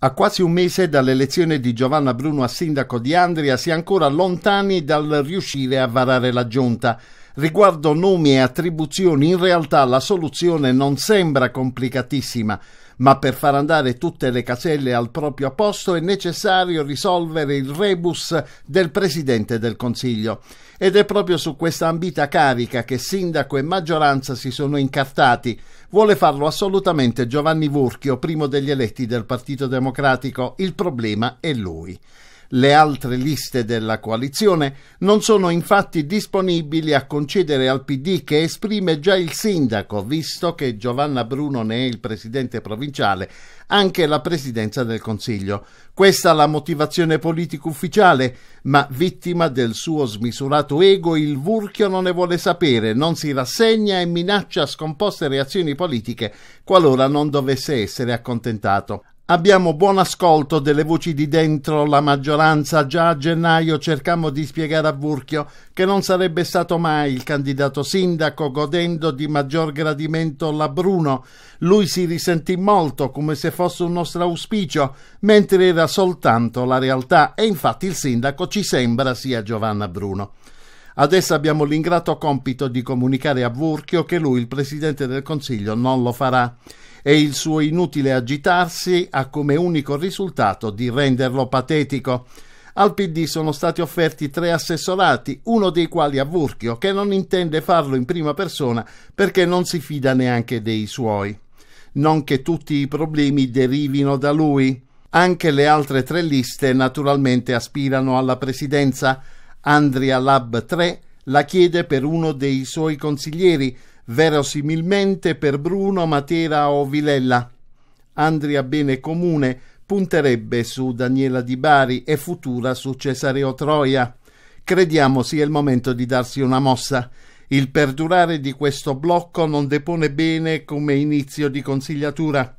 A quasi un mese dall'elezione di Giovanna Bruno a sindaco di Andria si è ancora lontani dal riuscire a varare la giunta. Riguardo nomi e attribuzioni, in realtà la soluzione non sembra complicatissima, ma per far andare tutte le caselle al proprio posto è necessario risolvere il rebus del Presidente del Consiglio. Ed è proprio su questa ambita carica che sindaco e maggioranza si sono incartati. Vuole farlo assolutamente Giovanni Vurchio, primo degli eletti del Partito Democratico. Il problema è lui. Le altre liste della coalizione non sono infatti disponibili a concedere al PD che esprime già il sindaco, visto che Giovanna Bruno ne è il presidente provinciale, anche la presidenza del Consiglio. Questa la motivazione politica ufficiale, ma vittima del suo smisurato ego il Vurchio non ne vuole sapere, non si rassegna e minaccia scomposte reazioni politiche qualora non dovesse essere accontentato. Abbiamo buon ascolto delle voci di dentro la maggioranza. Già a gennaio cercammo di spiegare a Burchio che non sarebbe stato mai il candidato sindaco godendo di maggior gradimento la Bruno. Lui si risentì molto come se fosse un nostro auspicio, mentre era soltanto la realtà e infatti il sindaco ci sembra sia Giovanna Bruno. Adesso abbiamo l'ingrato compito di comunicare a Burchio che lui, il presidente del Consiglio, non lo farà e il suo inutile agitarsi ha come unico risultato di renderlo patetico. Al PD sono stati offerti tre assessorati, uno dei quali a Vurchio, che non intende farlo in prima persona perché non si fida neanche dei suoi. Non che tutti i problemi derivino da lui. Anche le altre tre liste naturalmente aspirano alla presidenza. Andrea Lab 3 la chiede per uno dei suoi consiglieri, verosimilmente per Bruno, Matera o Vilella. Andria Benecomune punterebbe su Daniela Di Bari e futura su Cesareo Troia. Crediamo sia il momento di darsi una mossa. Il perdurare di questo blocco non depone bene come inizio di consigliatura.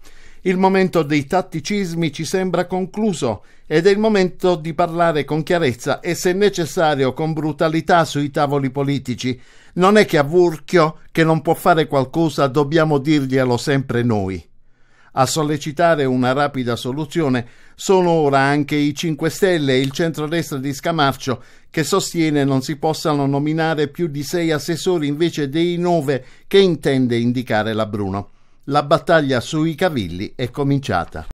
Il momento dei tatticismi ci sembra concluso ed è il momento di parlare con chiarezza e se necessario con brutalità sui tavoli politici. Non è che a Vurchio, che non può fare qualcosa, dobbiamo dirglielo sempre noi. A sollecitare una rapida soluzione sono ora anche i 5 Stelle e il centrodestra di Scamarcio che sostiene non si possano nominare più di sei assessori invece dei nove che intende indicare la Bruno. La battaglia sui cavilli è cominciata.